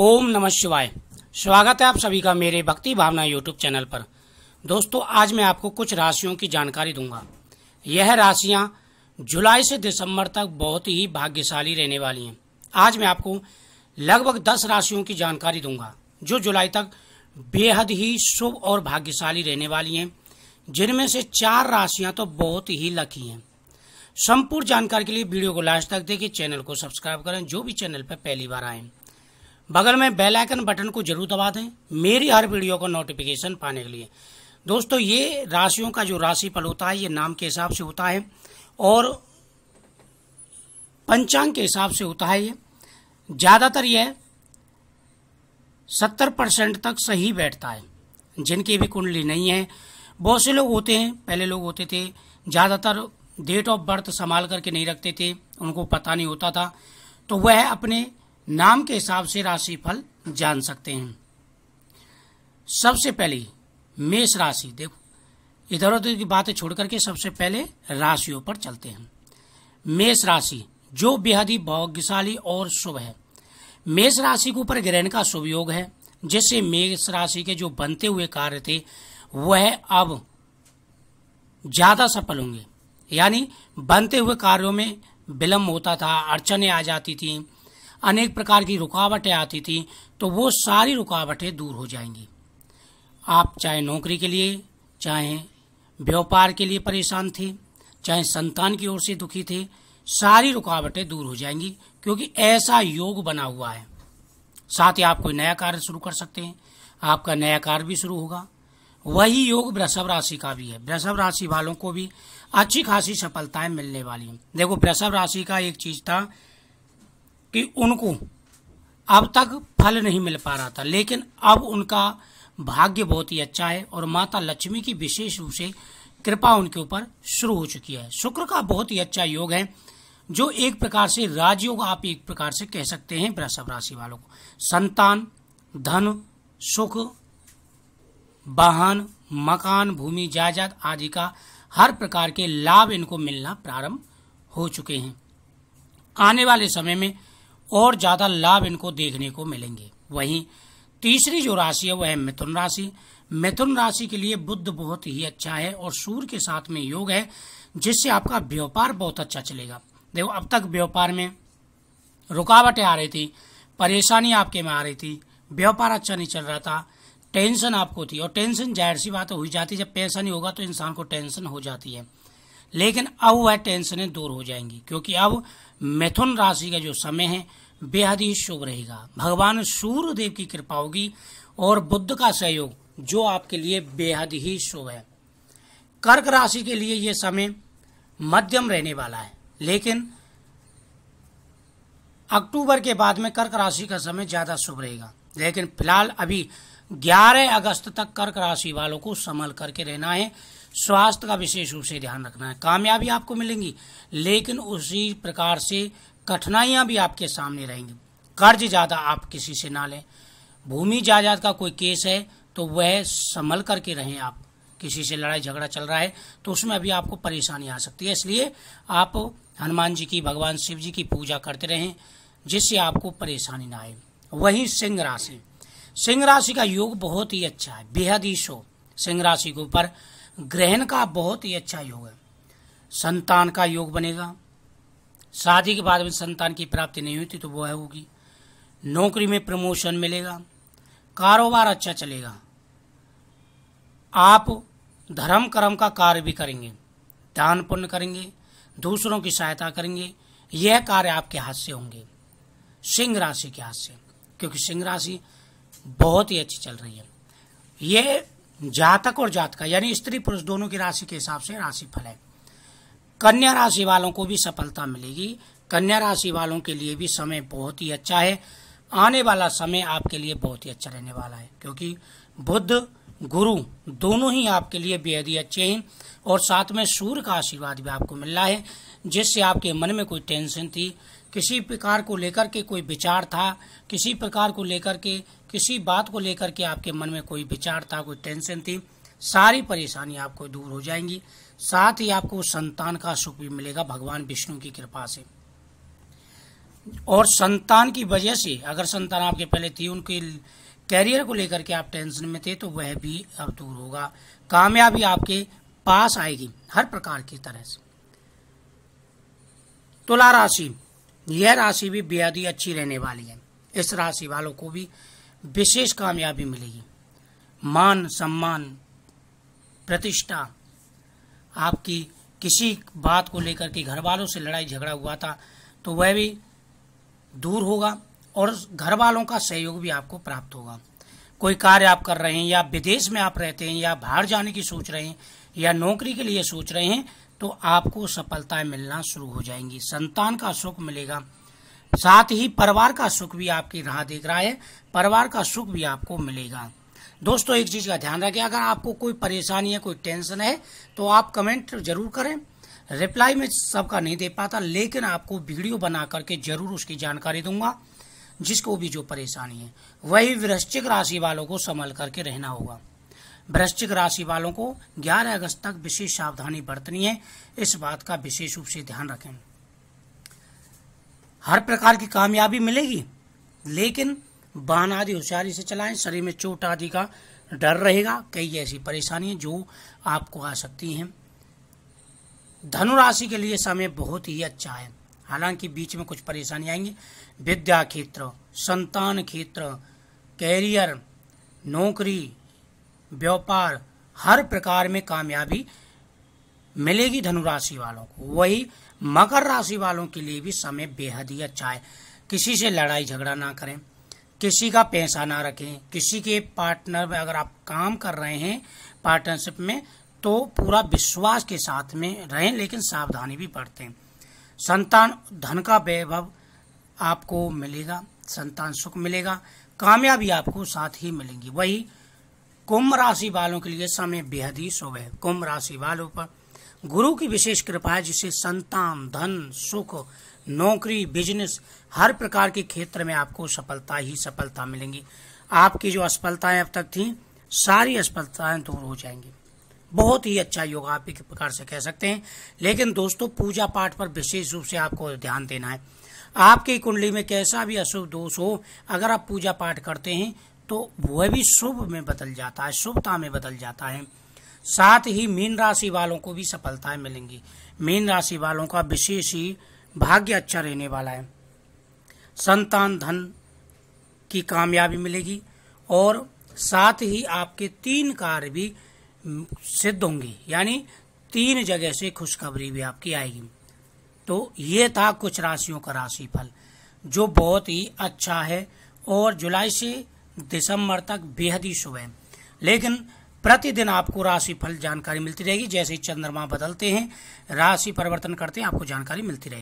ओम नमः शिवाय स्वागत है आप सभी का मेरे भक्ति भावना यूट्यूब चैनल पर दोस्तों आज मैं आपको कुछ राशियों की जानकारी दूंगा यह राशियां जुलाई से दिसंबर तक बहुत ही भाग्यशाली रहने वाली हैं आज मैं आपको लगभग दस राशियों की जानकारी दूंगा जो जुलाई तक बेहद ही शुभ और भाग्यशाली रहने वाली हैं जिनमें से चार राशियां तो बहुत ही लकी हैं संपूर्ण जानकारी के लिए वीडियो को लास्ट तक देखिए चैनल को सब्सक्राइब करें जो भी चैनल पर पहली बार आए बगल में बेल आइकन बटन को जरूर दबा दें मेरी हर वीडियो का नोटिफिकेशन पाने के लिए दोस्तों ये राशियों का जो राशिफल होता है ये नाम के हिसाब से होता है और पंचांग के हिसाब से होता है ये ज़्यादातर यह सत्तर परसेंट तक सही बैठता है जिनकी भी कुंडली नहीं है बहुत से लोग होते हैं पहले लोग होते थे ज़्यादातर डेट ऑफ बर्थ संभाल करके नहीं रखते थे उनको पता नहीं होता था तो वह अपने नाम के हिसाब से राशि फल जान सकते हैं सबसे पहले मेष राशि देखो इधर उधर की बातें छोड़ करके सबसे पहले राशियों पर चलते हैं मेष राशि जो बेहद ही भाग्यशाली और शुभ है मेष राशि के ऊपर ग्रहण का शुभ योग है जिससे मेष राशि के जो बनते हुए कार्य थे वह अब ज्यादा सफल होंगे यानी बनते हुए कार्यों में विलम्ब होता था अड़चने आ जाती थी अनेक प्रकार की रुकावटें आती थी तो वो सारी रुकावटें दूर हो जाएंगी आप चाहे नौकरी के लिए चाहे व्यापार के लिए परेशान थे चाहे संतान की ओर से दुखी थे सारी रुकावटें दूर हो जाएंगी क्योंकि ऐसा योग बना हुआ है साथ ही आप कोई नया कार्य शुरू कर सकते हैं आपका नया कार्य भी शुरू होगा वही योग वृषभ राशि का भी है वृषभ राशि वालों को भी अच्छी खासी सफलताएं मिलने वाली हैं देखो वृषभ राशि का एक चीज था कि उनको अब तक फल नहीं मिल पा रहा था लेकिन अब उनका भाग्य बहुत ही अच्छा है और माता लक्ष्मी की विशेष रूप से कृपा उनके ऊपर शुरू हो चुकी है शुक्र का बहुत ही अच्छा योग है जो एक प्रकार से राजयोग आप एक प्रकार से कह सकते हैं वृषभ राशि वालों को संतान धन सुख वाहन मकान भूमि जायदाद आदि का हर प्रकार के लाभ इनको मिलना प्रारंभ हो चुके हैं आने वाले समय में और ज्यादा लाभ इनको देखने को मिलेंगे वहीं तीसरी जो राशि है वह है मिथुन राशि मिथुन राशि के लिए बुद्ध बहुत ही अच्छा है और सूर्य के साथ में योग है जिससे आपका व्यापार बहुत अच्छा चलेगा देखो अब तक व्यापार में रुकावटें आ रही थी परेशानी आपके में आ रही थी व्यापार अच्छा नहीं चल रहा था टेंशन आपको थी और टेंशन जाहिर सी बात हो जाती है जब पैसा नहीं होगा तो इंसान को टेंशन हो जाती है लेकिन अब वह टेंशनें दूर हो जाएंगी क्योंकि अब मिथुन राशि का जो समय है बेहद ही शुभ रहेगा भगवान सूर्य देव की कृपा होगी और बुद्ध का सहयोग जो आपके लिए बेहद ही शुभ है कर्क राशि के लिए यह समय मध्यम रहने वाला है लेकिन अक्टूबर के बाद में कर्क राशि का समय ज्यादा शुभ रहेगा लेकिन फिलहाल अभी 11 अगस्त तक कर्क राशि वालों को संभल करके रहना है स्वास्थ्य का विशेष रूप से ध्यान रखना है कामयाबी आपको मिलेंगी लेकिन उसी प्रकार से कठिनाइयां भी आपके सामने रहेंगी कर्ज ज़्यादा आप किसी से ना लें भूमि जायदाद का कोई केस है तो वह संभल करके रहें आप किसी से लड़ाई झगड़ा चल रहा है तो उसमें अभी आपको परेशानी आ सकती है इसलिए आप हनुमान जी की भगवान शिव जी की पूजा करते रहें जिससे आपको परेशानी ना आए वहीं सिंह राशि सिंह राशि का योग बहुत ही अच्छा है बेहद ही शो सिंह राशि के ऊपर ग्रहण का बहुत ही अच्छा योग है संतान का योग बनेगा शादी के बाद में संतान की प्राप्ति नहीं होती तो वो है होगी नौकरी में प्रमोशन मिलेगा कारोबार अच्छा चलेगा आप धर्म कर्म का कार्य भी करेंगे दान पुण्य करेंगे दूसरों की सहायता करेंगे यह कार्य आपके हाथ से होंगे सिंह राशि के हाथ से क्योंकि सिंह राशि बहुत ही अच्छी चल रही है ये जातक और जातका यानी स्त्री पुरुष दोनों की राशि के हिसाब से राशि फल है कन्या राशि वालों को भी सफलता मिलेगी कन्या राशि वालों के लिए भी समय बहुत ही अच्छा है आने वाला समय आपके लिए बहुत ही अच्छा रहने वाला है क्योंकि बुद्ध गुरु दोनों ही आपके लिए बेहद ही अच्छे हैं और साथ में सूर्य का आशीर्वाद भी आपको मिल रहा है जिससे आपके मन में कोई टेंशन थी किसी प्रकार को लेकर के कोई विचार था किसी प्रकार को लेकर के किसी बात को लेकर के आपके मन में कोई विचार था कोई टेंशन थी सारी परेशानी आपको दूर हो जाएंगी साथ ही आपको संतान का सुख भी मिलेगा भगवान विष्णु की कृपा से और संतान की वजह से अगर संतान आपके पहले थी उनके कैरियर को लेकर के आप टेंशन में थे तो वह भी अब दूर होगा कामयाबी आपके पास आएगी हर प्रकार की तरह से तुला राशि यह राशि भी बेहद ही अच्छी रहने वाली है इस राशि वालों को भी विशेष कामयाबी मिलेगी मान सम्मान प्रतिष्ठा आपकी किसी बात को लेकर के घर वालों से लड़ाई झगड़ा हुआ था तो वह भी दूर होगा और घर वालों का सहयोग भी आपको प्राप्त होगा कोई कार्य आप कर रहे हैं या विदेश में आप रहते हैं या बाहर जाने की सोच रहे हैं या नौकरी के लिए सोच रहे हैं तो आपको सफलताएं मिलना शुरू हो जाएंगी संतान का सुख मिलेगा साथ ही परिवार का सुख भी आपकी राह देख रहा है परिवार का सुख भी आपको मिलेगा दोस्तों एक चीज का ध्यान रखें अगर आपको कोई परेशानी है कोई टेंशन है तो आप कमेंट जरूर करें रिप्लाई में सबका नहीं दे पाता लेकिन आपको वीडियो बना करके जरूर उसकी जानकारी दूंगा जिसको भी जो परेशानी है वही वृश्चिक राशि वालों को संभल करके रहना होगा वृश्चिक राशि वालों को 11 अगस्त तक विशेष सावधानी बरतनी है इस बात का विशेष रूप से ध्यान रखें हर प्रकार की कामयाबी मिलेगी लेकिन बहन आदि होशियारी से चलाएं शरीर में चोट आदि का डर रहेगा कई ऐसी परेशानियां जो आपको आ सकती हैं धनु राशि के लिए समय बहुत ही अच्छा है हालांकि बीच में कुछ परेशानी आएंगी विद्या क्षेत्र संतान क्षेत्र कैरियर नौकरी व्यापार हर प्रकार में कामयाबी मिलेगी धनुराशि वालों को वही मकर राशि वालों के लिए भी समय बेहद ही अच्छा है किसी से लड़ाई झगड़ा ना करें किसी का पैसा ना रखें किसी के पार्टनर में अगर आप काम कर रहे हैं पार्टनरशिप में तो पूरा विश्वास के साथ में रहें लेकिन सावधानी भी बरतें संतान धन का वैभव आपको मिलेगा संतान सुख मिलेगा कामयाबी आपको साथ ही मिलेंगी वही कुंभ राशि वालों के लिए समय बेहद ही शुभ है कुंभ राशि वालों पर गुरु की विशेष कृपा है जिससे संतान धन सुख नौकरी बिजनेस हर प्रकार के क्षेत्र में आपको सफलता ही सफलता मिलेंगी आपकी जो असफलताएं अब तक थी सारी असफलताएं दूर हो जाएंगी बहुत ही अच्छा योग आप एक प्रकार से कह सकते हैं लेकिन दोस्तों पूजा पाठ पर विशेष रूप से आपको ध्यान देना है आपकी कुंडली में कैसा भी अशुभ दोष हो अगर आप पूजा पाठ करते हैं तो वह भी शुभ में बदल जाता है शुभता में बदल जाता है साथ ही मीन राशि वालों को भी सफलताएं मिलेंगी मीन राशि वालों का विशेष ही भाग्य अच्छा रहने वाला है संतान धन की कामयाबी मिलेगी और साथ ही आपके तीन कार्य भी सिद्ध होंगी यानी तीन जगह से खुशखबरी भी आपकी आएगी तो ये था कुछ राशियों का राशिफल जो बहुत ही अच्छा है और जुलाई से दिसंबर तक बेहद ही शुभ है लेकिन प्रतिदिन आपको राशिफल जानकारी मिलती रहेगी जैसे चंद्रमा बदलते हैं राशि परिवर्तन करते हैं आपको जानकारी मिलती रहेगी